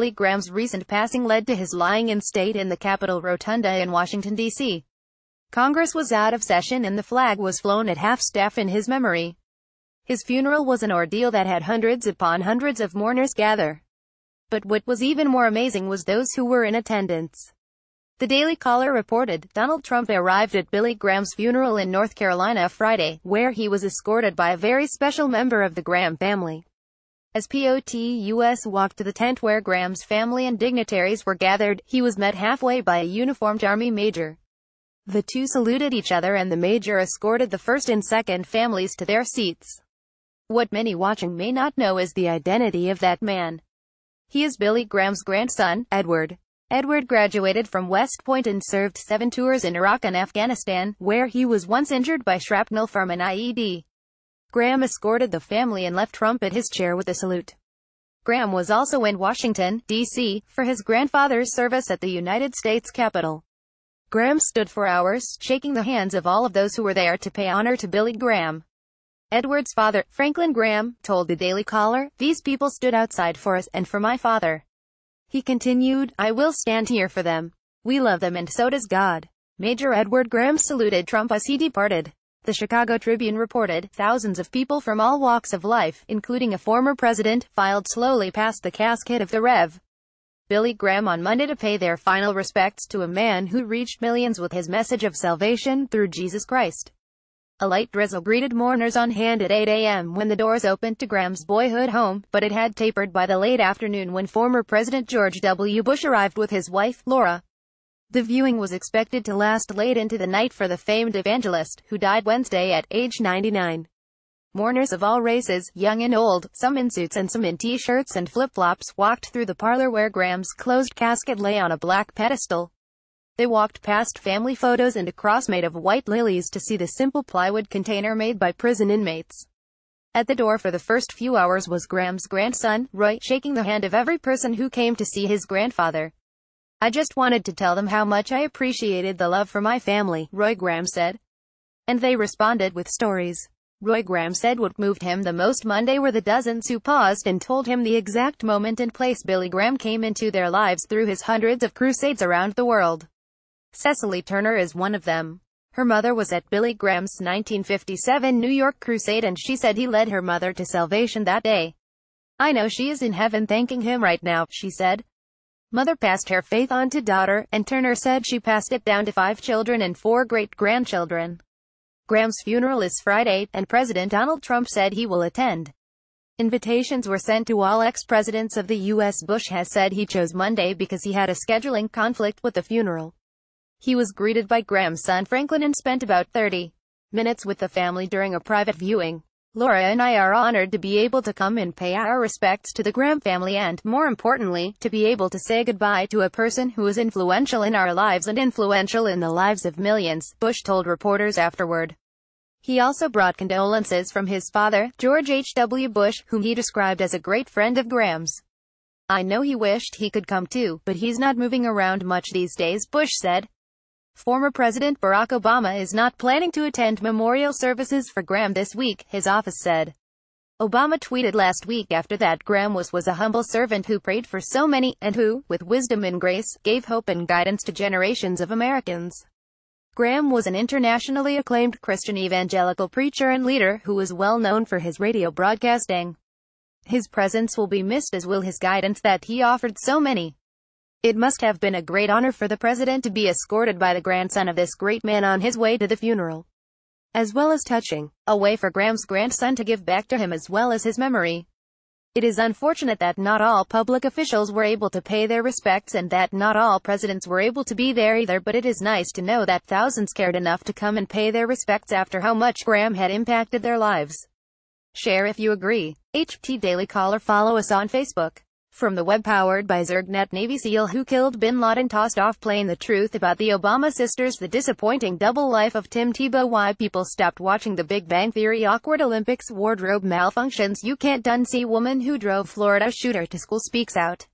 Billy Graham's recent passing led to his lying in state in the Capitol Rotunda in Washington, D.C. Congress was out of session and the flag was flown at half-staff in his memory. His funeral was an ordeal that had hundreds upon hundreds of mourners gather. But what was even more amazing was those who were in attendance. The Daily Caller reported, Donald Trump arrived at Billy Graham's funeral in North Carolina Friday, where he was escorted by a very special member of the Graham family. As POTUS walked to the tent where Graham's family and dignitaries were gathered, he was met halfway by a uniformed army major. The two saluted each other and the major escorted the first and second families to their seats. What many watching may not know is the identity of that man. He is Billy Graham's grandson, Edward. Edward graduated from West Point and served seven tours in Iraq and Afghanistan, where he was once injured by shrapnel from an IED. Graham escorted the family and left Trump at his chair with a salute. Graham was also in Washington, D.C., for his grandfather's service at the United States Capitol. Graham stood for hours, shaking the hands of all of those who were there to pay honor to Billy Graham. Edward's father, Franklin Graham, told the Daily Caller, These people stood outside for us and for my father. He continued, I will stand here for them. We love them and so does God. Major Edward Graham saluted Trump as he departed. The Chicago Tribune reported, thousands of people from all walks of life, including a former president, filed slowly past the casket of the Rev. Billy Graham on Monday to pay their final respects to a man who reached millions with his message of salvation through Jesus Christ. A light drizzle greeted mourners on hand at 8 a.m. when the doors opened to Graham's boyhood home, but it had tapered by the late afternoon when former President George W. Bush arrived with his wife, Laura. The viewing was expected to last late into the night for the famed evangelist, who died Wednesday at age 99. Mourners of all races, young and old, some in suits and some in t-shirts and flip-flops, walked through the parlor where Graham's closed casket lay on a black pedestal. They walked past family photos and a cross made of white lilies to see the simple plywood container made by prison inmates. At the door for the first few hours was Graham's grandson, Roy, shaking the hand of every person who came to see his grandfather. I just wanted to tell them how much I appreciated the love for my family, Roy Graham said. And they responded with stories. Roy Graham said what moved him the most Monday were the dozens who paused and told him the exact moment and place Billy Graham came into their lives through his hundreds of crusades around the world. Cecily Turner is one of them. Her mother was at Billy Graham's 1957 New York crusade and she said he led her mother to salvation that day. I know she is in heaven thanking him right now, she said. Mother passed her faith on to daughter, and Turner said she passed it down to five children and four great-grandchildren. Graham's funeral is Friday, and President Donald Trump said he will attend. Invitations were sent to all ex-presidents of the U.S. Bush has said he chose Monday because he had a scheduling conflict with the funeral. He was greeted by Graham's son Franklin and spent about 30 minutes with the family during a private viewing. Laura and I are honored to be able to come and pay our respects to the Graham family and, more importantly, to be able to say goodbye to a person who was influential in our lives and influential in the lives of millions, Bush told reporters afterward. He also brought condolences from his father, George H.W. Bush, whom he described as a great friend of Graham's. I know he wished he could come too, but he's not moving around much these days, Bush said. Former President Barack Obama is not planning to attend memorial services for Graham this week, his office said. Obama tweeted last week after that Graham was was a humble servant who prayed for so many, and who, with wisdom and grace, gave hope and guidance to generations of Americans. Graham was an internationally acclaimed Christian evangelical preacher and leader who was well known for his radio broadcasting. His presence will be missed as will his guidance that he offered so many. It must have been a great honor for the president to be escorted by the grandson of this great man on his way to the funeral. As well as touching. A way for Graham's grandson to give back to him as well as his memory. It is unfortunate that not all public officials were able to pay their respects and that not all presidents were able to be there either but it is nice to know that thousands cared enough to come and pay their respects after how much Graham had impacted their lives. Share if you agree. HT Daily Caller follow us on Facebook. From the web powered by ZergNet Navy SEAL who killed bin Laden tossed off plane the truth about the Obama sisters the disappointing double life of Tim Tebow why people stopped watching The Big Bang Theory awkward Olympics wardrobe malfunctions you can't done see woman who drove Florida shooter to school speaks out.